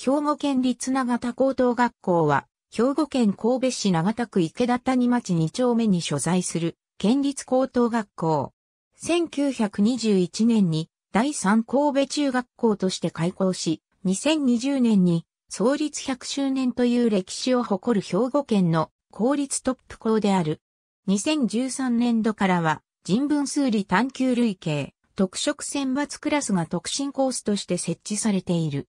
兵庫県立長田高等学校は、兵庫県神戸市長田区池田谷町2丁目に所在する県立高等学校。1921年に第3神戸中学校として開校し、2020年に創立100周年という歴史を誇る兵庫県の公立トップ校である。2013年度からは人文数理探究類型特色選抜クラスが特進コースとして設置されている。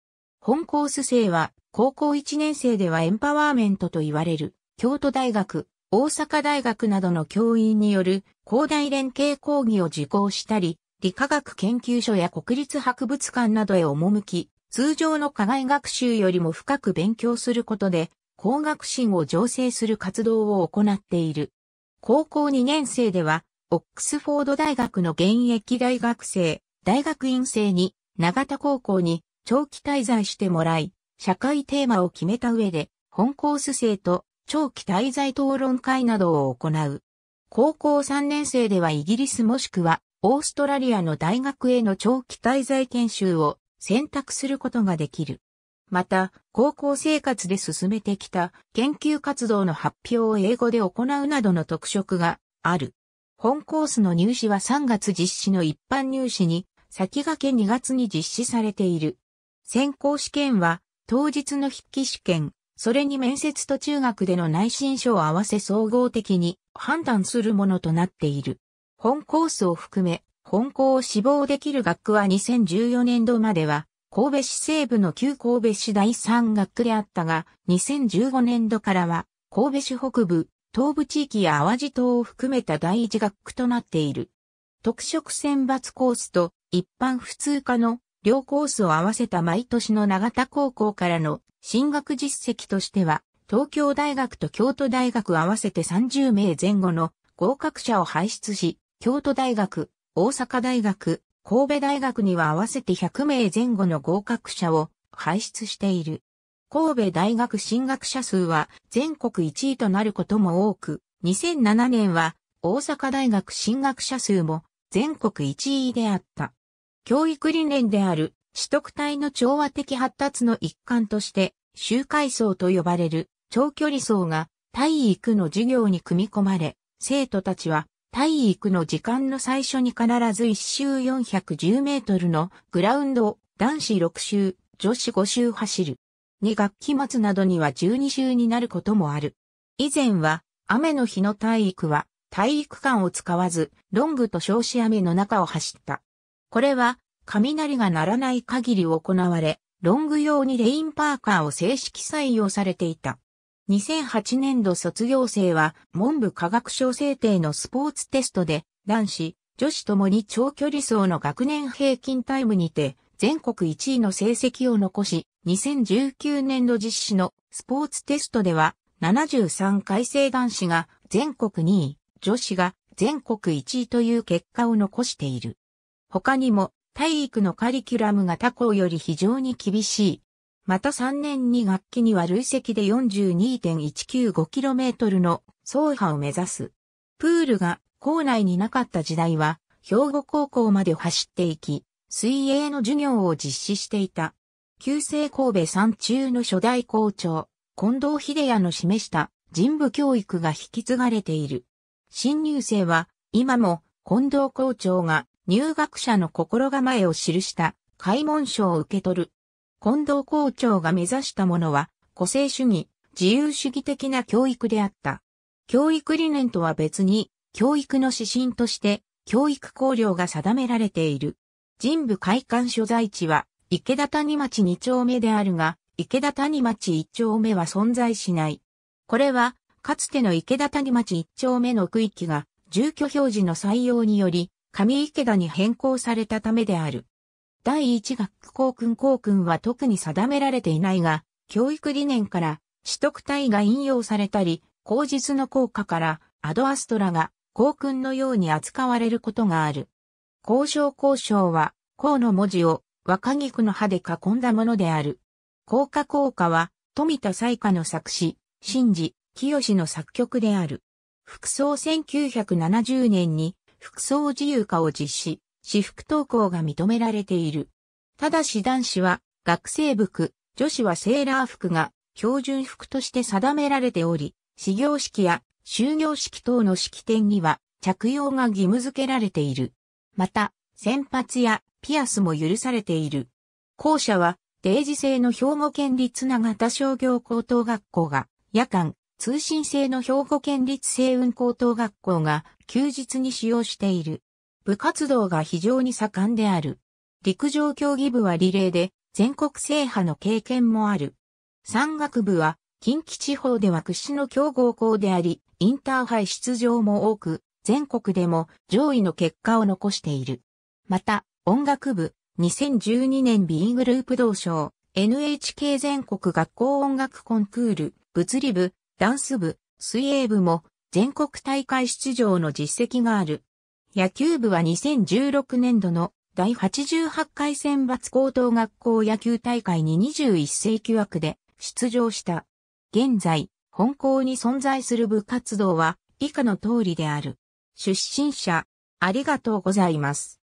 本コース生は高校1年生ではエンパワーメントと言われる京都大学、大阪大学などの教員による広大連携講義を受講したり、理化学研究所や国立博物館などへ赴き、通常の課外学習よりも深く勉強することで、工学心を醸成する活動を行っている。高校2年生では、オックスフォード大学の現役大学生、大学院生に、長田高校に長期滞在してもらい、社会テーマを決めた上で、本コース生と長期滞在討論会などを行う。高校3年生ではイギリスもしくはオーストラリアの大学への長期滞在研修を選択することができる。また、高校生活で進めてきた研究活動の発表を英語で行うなどの特色がある。本コースの入試は3月実施の一般入試に、先駆け2月に実施されている。選考試験は、当日の筆記試験、それに面接と中学での内申書を合わせ総合的に判断するものとなっている。本コースを含め、本校を志望できる学区は2014年度までは、神戸市西部の旧神戸市第3学区であったが、2015年度からは、神戸市北部、東部地域や淡路島を含めた第1学区となっている。特色選抜コースと一般普通科の両コースを合わせた毎年の長田高校からの進学実績としては、東京大学と京都大学合わせて30名前後の合格者を輩出し、京都大学、大阪大学、神戸大学には合わせて100名前後の合格者を輩出している。神戸大学進学者数は全国1位となることも多く、2007年は大阪大学進学者数も全国1位であった。教育理念である、取得体の調和的発達の一環として、周回層と呼ばれる長距離層が体育の授業に組み込まれ、生徒たちは体育の時間の最初に必ず1周410メートルのグラウンドを男子6周、女子5周走る。2学期末などには12周になることもある。以前は雨の日の体育は体育館を使わずロングと少子雨の中を走った。これは、雷が鳴らない限り行われ、ロング用にレインパーカーを正式採用されていた。2008年度卒業生は文部科学省制定のスポーツテストで男子、女子ともに長距離走の学年平均タイムにて全国1位の成績を残し2019年度実施のスポーツテストでは73回生男子が全国2位、女子が全国1位という結果を残している。他にも体育のカリキュラムが他校より非常に厳しい。また3年2学期には累積で 42.195km の走破を目指す。プールが校内になかった時代は、兵庫高校まで走っていき、水泳の授業を実施していた。旧制神戸山中の初代校長、近藤秀也の示した人部教育が引き継がれている。新入生は、今も近藤校長が入学者の心構えを記した開門書を受け取る。近藤校長が目指したものは、個性主義、自由主義的な教育であった。教育理念とは別に、教育の指針として、教育考慮が定められている。人部会館所在地は、池田谷町2丁目であるが、池田谷町1丁目は存在しない。これは、かつての池田谷町1丁目の区域が、住居表示の採用により、上池田に変更されたためである。第一学区校訓校訓は特に定められていないが、教育理念から取得体が引用されたり、口実の効果からアドアストラが校訓のように扱われることがある。交渉交渉は、校の文字を若菊の葉で囲んだものである。校歌校歌は、富田彩花の作詞、新次、清の作曲である。服装1970年に服装自由化を実施、私服登校が認められている。ただし男子は学生服、女子はセーラー服が標準服として定められており、始業式や終業式等の式典には着用が義務付けられている。また、先発やピアスも許されている。校舎は、定時制の兵庫県立長田商業高等学校が、夜間、通信制の兵庫県立西雲高等学校が休日に使用している。部活動が非常に盛んである。陸上競技部はリレーで全国制覇の経験もある。山岳部は近畿地方では屈指の強豪校であり、インターハイ出場も多く、全国でも上位の結果を残している。また、音楽部、2012年 B グループ同賞、NHK 全国学校音楽コンクール、物理部、ダンス部、水泳部も全国大会出場の実績がある。野球部は2016年度の第88回選抜高等学校野球大会に21世紀枠で出場した。現在、本校に存在する部活動は以下の通りである。出身者、ありがとうございます。